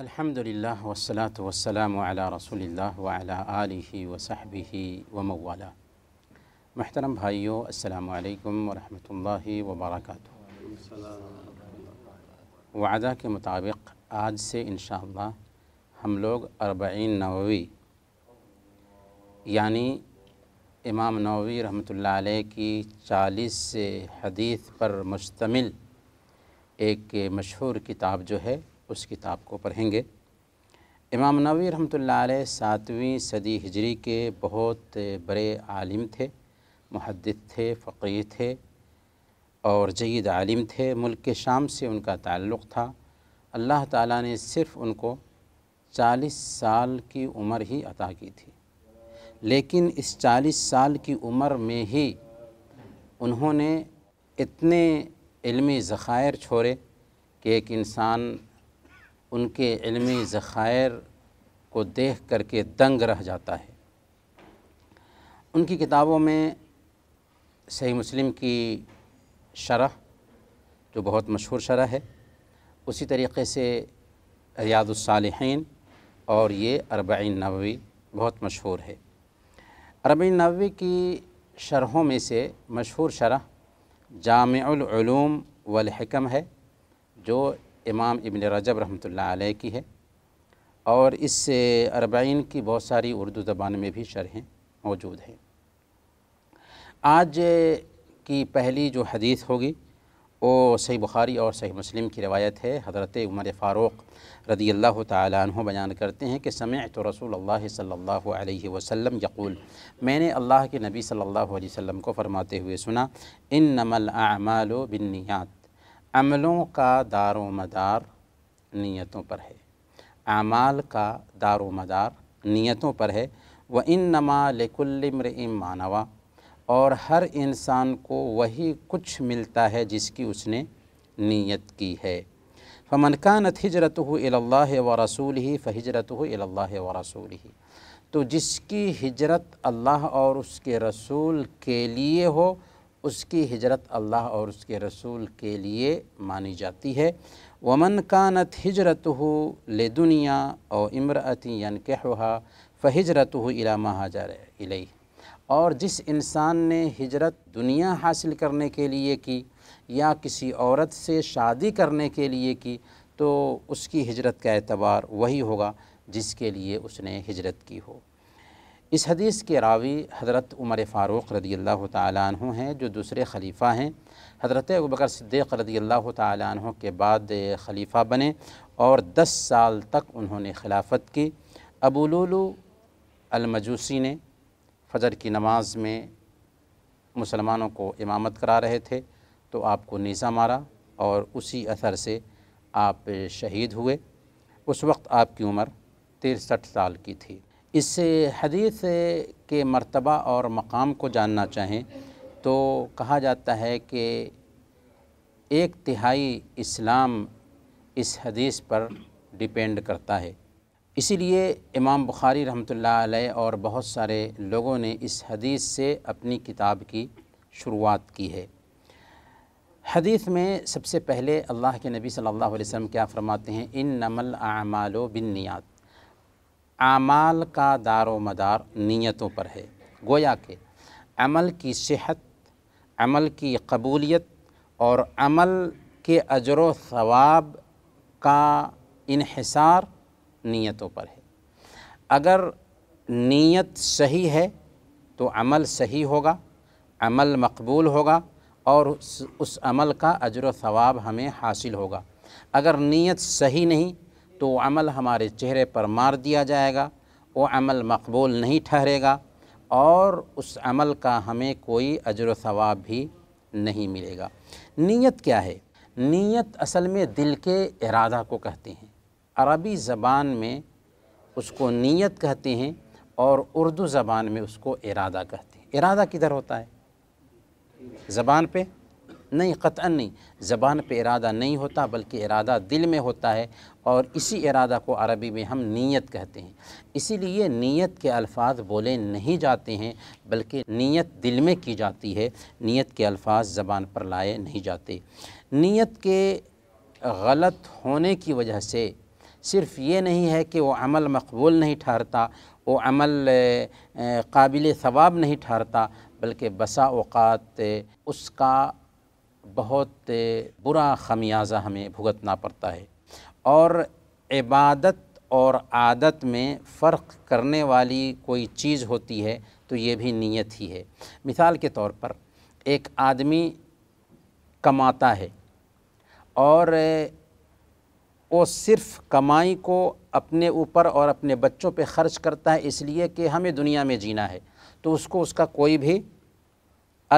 अल्हम्दुलिल्लाह वस्सलातु वस्सलामु अला रसूलिल्लाह व अला आलिहि व सहबिहि व मवाला मोहतरम भाइयों अस्सलाम वालेकुम व रहमतुल्लाहि व बरकातुहू वादा के मुताबिक आज से इन हम लोग अरबईन नववी यानी इमाम नववी रहमतुल्लाह अलैह की चालीस से हदीस पर मुश्तमिल एक मशहूर किताब जो है उस किताब को पढ़ेंगे इमाम नवी रहमत सातवीं सदी हिजरी के बहुत बड़े आलिम थे महदद थे फ़कीर थे और जयद आलिम थे मुल्क के शाम से उनका ताल्लुक़ था अल्लाह ताला ने सिर्फ़ उनको चालीस साल की उम्र ही अता की थी लेकिन इस चालीस साल की उम्र में ही उन्होंने इतने इल्मी ज़ख़ायर छोड़े कि एक इंसान उनके इलमी ज़ख़ायर को देख कर के दंग रह जाता है उनकी किताबों में सही मुस्लिम की शरह जो बहुत मशहूर शरह है उसी तरीके से रियादुलसालहन और ये अरबैन नबवी बहुत मशहूर है अरबैन नबवी की शरहों में से मशहूर शरह जामूम वलहकम है जो इमाम इबन रजब रहमतुल्लाह की है और इससे अरबाइन की बहुत सारी उर्दू ज़बान में भी शरहें मौजूद हैं आज की पहली जो हदीस होगी वो सही बुखारी और सही मुस्लिम की रवायत है हज़रत उमर फ़ारूक रदी अल्लाह तु बयान करते हैं कि समय तो रसूल अल्लाह सल्ला वसम यक़ूल मैंने अल्लाह के नबी सल्लल्लाहु अलैहि वसल्लम को फ़रमाते हुए सुना इन नमल आमाल बिन्नियात अमलों का दार मदार नीयतों पर है अमाल का दार मदार नीयतों पर है व इन नमा लकुल्लमर मानवा और हर इंसान को वही कुछ मिलता है जिसकी उसने नीयत की है फमनका हिजरत हो व रसूल ही फ़िजरत अल्ला व रसूल ही तो जिसकी हिजरत अल्लाह और उसके रसूल के लिए हो उसकी हिजरत अल्लाह और उसके रसूल के लिए मानी जाती है वमन कानत हिजरत हो ले दुनिया और इमरती यन फ़ हिजरत हो इला हाजर इले और जिस इंसान ने हिजरत दुनिया हासिल करने के लिए की या किसी औरत से शादी करने के लिए की तो उसकी हिजरत का एतबार वही होगा जिसके लिए उसने हिजरत की हो इस हदीस के रावी हज़रत उमर फ़ारूक़ रदी अल्लाह तु हैं जो दूसरे खलीफ़ा हैं हज़रत अबकर सिद्दीक़ रदी अल्लाह तु के बाद खलीफ़ा बने और दस साल तक उन्होंने खिलाफत की अबूलू अलमजूसी ने फ़जर की नमाज में मुसलमानों को इमामत करा रहे थे तो आपको नीज़ा मारा और उसी असर से आप शहीद हुए उस वक्त आपकी उम्र तिरसठ साल की थी इस हदीस के मर्तबा और मकाम को जानना चाहें तो कहा जाता है कि एक तिहाई इस्लाम इस हदीस पर डिपेंड करता है इसीलिए इमाम बुखारी रहमतुल्लाह अलैह और बहुत सारे लोगों ने इस हदीस से अपनी किताब की शुरुआत की है हदीस में सबसे पहले अल्लाह के नबी सल्लल्लाहु अलैहि वसल्लम क्या फ़रमाते हैं इन नमल आमालो बिन नियात आमाल का दारो मदार नीयतों पर है गोया के अमल की सेहत अमल की कबूलियत और अमल के अजर वाब का इहिसार नीयतों पर है अगर नीयत सही है तो अमल सही होगा अमल मकबूल होगा और उस, उस अमल का अजर वाब हमें हासिल होगा अगर नीयत सही नहीं तो अमल हमारे चेहरे पर मार दिया जाएगा वो अमल मकबूल नहीं ठहरेगा और उस अमल का हमें कोई अजर सवाब भी नहीं मिलेगा नीयत क्या है नीयत असल में दिल के इरादा को कहते हैं अरबी ज़बान में उसको नीयत कहते हैं और उर्दू ज़बान में उसको इरादा कहते हैं इरादा किधर होता है ज़बान पे नहीं कत नहीं ज़बान पे इरादा नहीं होता बल्कि इरादा दिल में होता है और इसी इरादा को अरबी में हम नीयत कहते हैं इसीलिए नीयत के अल्फाज बोले नहीं जाते हैं बल्कि नीयत दिल में की जाती है नीयत के अल्फाज ज़बान पर लाए नहीं जाते नीयत के गलत होने की वजह से सिर्फ़ ये नहीं है कि वो अमल मकबूल नहीं ठहरता वो अमल काबिल सवाब नहीं ठहरता बल्कि बसा अवत उसका बहुत बुरा खमियाजा हमें भुगतना पड़ता है और इबादत और आदत में फ़र्क करने वाली कोई चीज़ होती है तो ये भी नीयत ही है मिसाल के तौर पर एक आदमी कमाता है और वो सिर्फ कमाई को अपने ऊपर और अपने बच्चों पे ख़र्च करता है इसलिए कि हमें दुनिया में जीना है तो उसको उसका कोई भी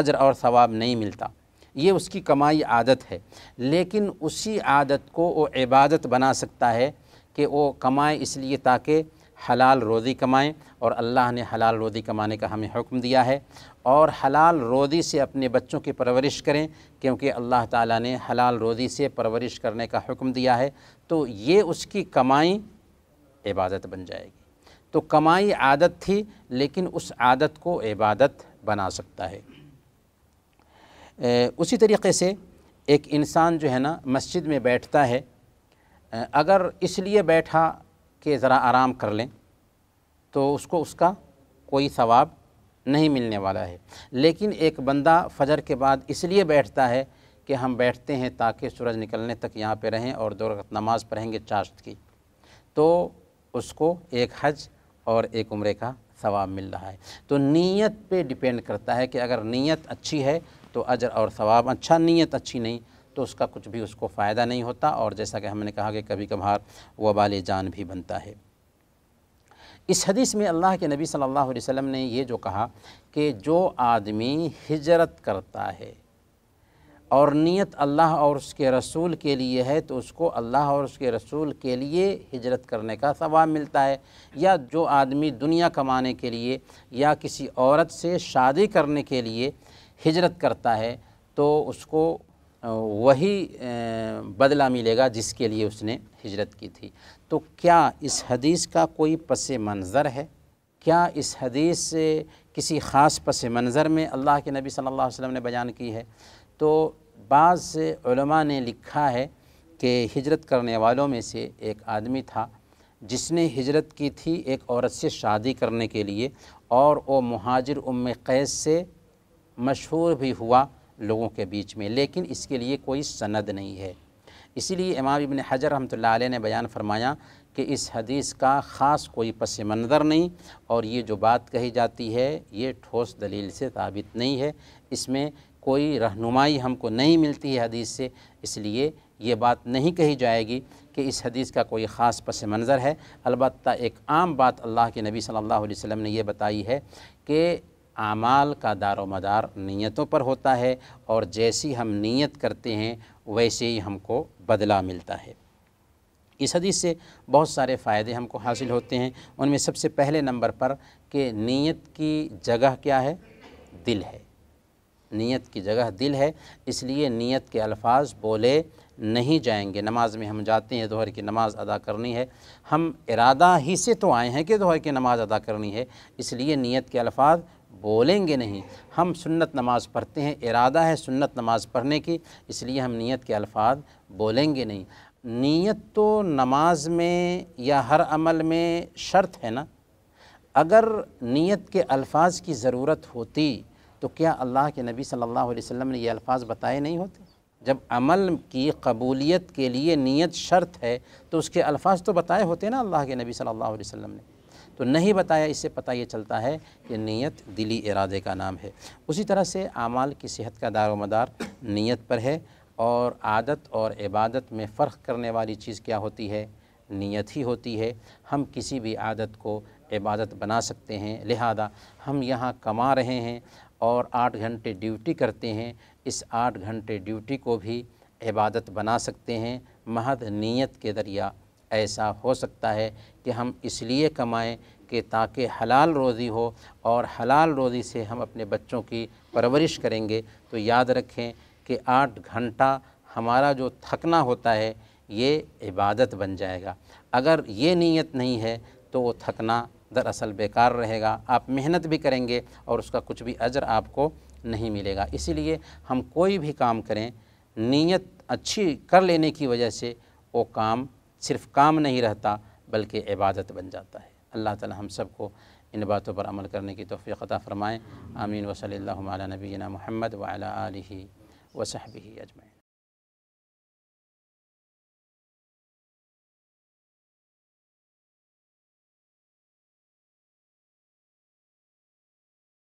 अजर और सवाब नहीं मिलता ये उसकी कमाई आदत है लेकिन उसी आदत को वो इबादत बना सकता है कि वो कमाए इसलिए ताकि हलाल रोज़ी कमाएँ और अल्लाह ने हलाल रोज़ी कमाने का हमें हुक्म दिया है और हलाल रोज़ी से अपने बच्चों की परवरिश करें क्योंकि अल्लाह ताला ने हलाल रोज़ी से परवरिश करने का हुक्म दिया है तो ये उसकी कमाई इबादत बन जाएगी तो कमाई आदत थी लेकिन उस आदत को इबादत बना सकता है उसी तरीके से एक इंसान जो है ना मस्जिद में बैठता है अगर इसलिए बैठा कि ज़रा आराम कर लें तो उसको उसका कोई सवाब नहीं मिलने वाला है लेकिन एक बंदा फजर के बाद इसलिए बैठता है कि हम बैठते हैं ताकि सूरज निकलने तक यहाँ पे रहें और दो रकत नमाज़ पढ़ेंगे चाश्त की तो उसको एक हज और एक उम्र का सवाब मिल रहा है तो नीयत पे डिपेंड करता है कि अगर नीयत अच्छी है तो अजर और सवाब अच्छा नीयत तो अच्छी नहीं तो उसका कुछ भी उसको फ़ायदा नहीं होता और जैसा कि हमने कहा कि कभी कभार वबाल जान भी बनता है इस हदीस में अल्लाह के नबी सल्लल्लाहु अलैहि वसल्लम ने ये जो कहा कि जो आदमी हिजरत करता है और नीयत अल्लाह और उसके रसूल के लिए है तो उसको अल्लाह और उसके रसूल के लिए हिजरत करने का सवाब मिलता है या जो आदमी दुनिया कमाने के लिए या किसी औरत से शादी करने के लिए हिजरत करता है तो उसको वही बदला मिलेगा जिसके लिए उसने हिजरत की थी तो क्या इस हदीस का कोई पस मंज़र है क्या इस हदीस से किसी ख़ास पस मंज़र में अल्लाह के नबी सल्लल्लाहु अलैहि वसल्लम ने बयान की है तो बाज़ ने लिखा है कि हिजरत करने वालों में से एक आदमी था जिसने हिजरत की थी एक औरत से शादी करने के लिए और वो महाजिर उम कैस से मशहूर भी हुआ लोगों के बीच में लेकिन इसके लिए कोई सनद नहीं है इसीलिए इमाम इबन हजर रहमत अलैह ने बयान फरमाया कि इस हदीस का ख़ास कोई पस मंज़र नहीं और ये जो बात कही जाती है ये ठोस दलील से साबित नहीं है इसमें कोई रहनुमाई हमको नहीं मिलती है हदीस से इसलिए ये बात नहीं कही जाएगी कि इस हदीस का कोई ख़ास पस मंज़र है अलबत् एक आम बात अल्लाह के नबी सल्लल्लाहु अलैहि वसल्लम ने यह बताई है कि आमाल का दारो मदार नीयतों पर होता है और जैसी हम नीयत करते हैं वैसे ही हमको बदला मिलता है इस हदीस से बहुत सारे फ़ायदे हमको हासिल होते हैं उनमें सबसे पहले नंबर पर कि नीयत की जगह क्या है दिल है नीयत की जगह दिल है इसलिए नीयत के अल्फाज बोले नहीं जाएंगे नमाज में हम जाते हैं दोहर की नमाज अदा करनी है हम इरादा ही से तो आए हैं कि दोहर की नमाज अदा करनी है इसलिए नीयत के अल्फाज बोलेंगे नहीं हम सुन्नत नमाज़ पढ़ते हैं इरादा है सुन्नत नमाज़ पढ़ने की इसलिए हम नीयत के अल्फाज बोलेंगे नहीं नीयत तो नमाज में या हर अमल में शर्त है ना अगर नीयत के अल्फाज की ज़रूरत होती तो क्या अल्लाह के नबी सल्लल्लाहु अलैहि वसल्लम ने ये अल्फाज बताए नहीं होते जब अमल की कबूलियत के लिए नीयत शर्त है तो उसके अल्फाज तो बताए होते ना अल्लाह के नबी सल्लल्लाहु अलैहि वसल्लम ने तो नहीं बताया इससे पता ये चलता है कि नीयत दिली इरादे का नाम है उसी तरह से अमाल की सेहत का दार मदार नीयत पर है और आदत और इबादत में फ़र्क करने वाली चीज़ क्या होती है नीयत ही होती है हम किसी भी आदत को इबादत बना सकते हैं लिहाजा हम यहाँ कमा रहे हैं और आठ घंटे ड्यूटी करते हैं इस आठ घंटे ड्यूटी को भी इबादत बना सकते हैं महद नीयत के ज़रिया ऐसा हो सकता है कि हम इसलिए कमाएं कि ताकि हलाल रोज़ी हो और हलाल रोज़ी से हम अपने बच्चों की परवरिश करेंगे तो याद रखें कि आठ घंटा हमारा जो थकना होता है ये इबादत बन जाएगा अगर ये नीयत नहीं है तो वो थकना दरअसल बेकार रहेगा आप मेहनत भी करेंगे और उसका कुछ भी अजर आपको नहीं मिलेगा इसीलिए हम कोई भी काम करें नीयत अच्छी कर लेने की वजह से वो काम सिर्फ काम नहीं रहता बल्कि इबादत बन जाता है अल्लाह ताला हम सबको इन बातों पर अमल करने की तोफ़ी अता फ़रमाएँ आमीन वसली नबीना महमद वाली वसहबी अजमैन